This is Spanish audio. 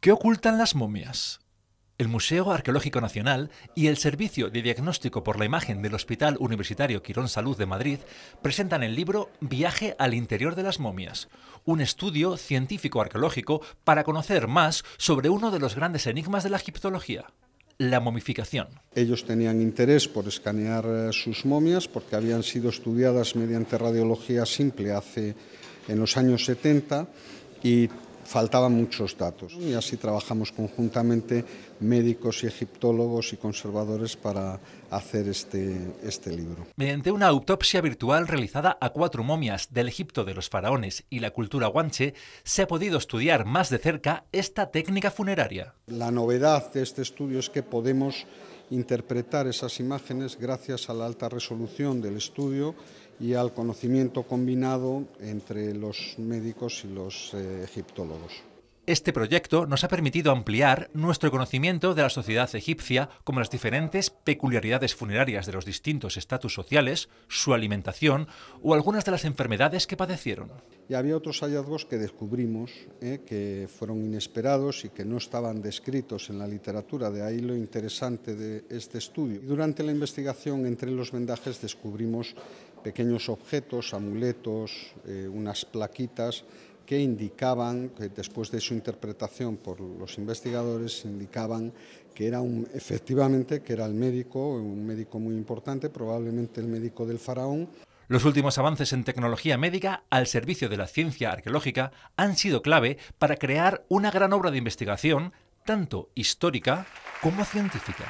¿Qué ocultan las momias? El Museo Arqueológico Nacional y el Servicio de Diagnóstico por la Imagen del Hospital Universitario Quirón Salud de Madrid presentan el libro Viaje al interior de las momias, un estudio científico arqueológico para conocer más sobre uno de los grandes enigmas de la egiptología, la momificación. Ellos tenían interés por escanear eh, sus momias porque habían sido estudiadas mediante radiología simple hace en los años 70 y faltaban muchos datos. Y así trabajamos conjuntamente médicos y egiptólogos y conservadores para hacer este, este libro. Mediante una autopsia virtual realizada a cuatro momias del Egipto de los faraones y la cultura guanche, se ha podido estudiar más de cerca esta técnica funeraria. La novedad de este estudio es que podemos interpretar esas imágenes gracias a la alta resolución del estudio y al conocimiento combinado entre los médicos y los eh, egiptólogos. Este proyecto nos ha permitido ampliar nuestro conocimiento de la sociedad egipcia como las diferentes peculiaridades funerarias de los distintos estatus sociales, su alimentación o algunas de las enfermedades que padecieron. Y había otros hallazgos que descubrimos eh, que fueron inesperados y que no estaban descritos en la literatura, de ahí lo interesante de este estudio. durante la investigación entre los vendajes descubrimos pequeños objetos, amuletos, eh, unas plaquitas que indicaban, que después de su interpretación por los investigadores, indicaban que era un, efectivamente que era el médico, un médico muy importante, probablemente el médico del faraón. Los últimos avances en tecnología médica al servicio de la ciencia arqueológica han sido clave para crear una gran obra de investigación, tanto histórica como científica.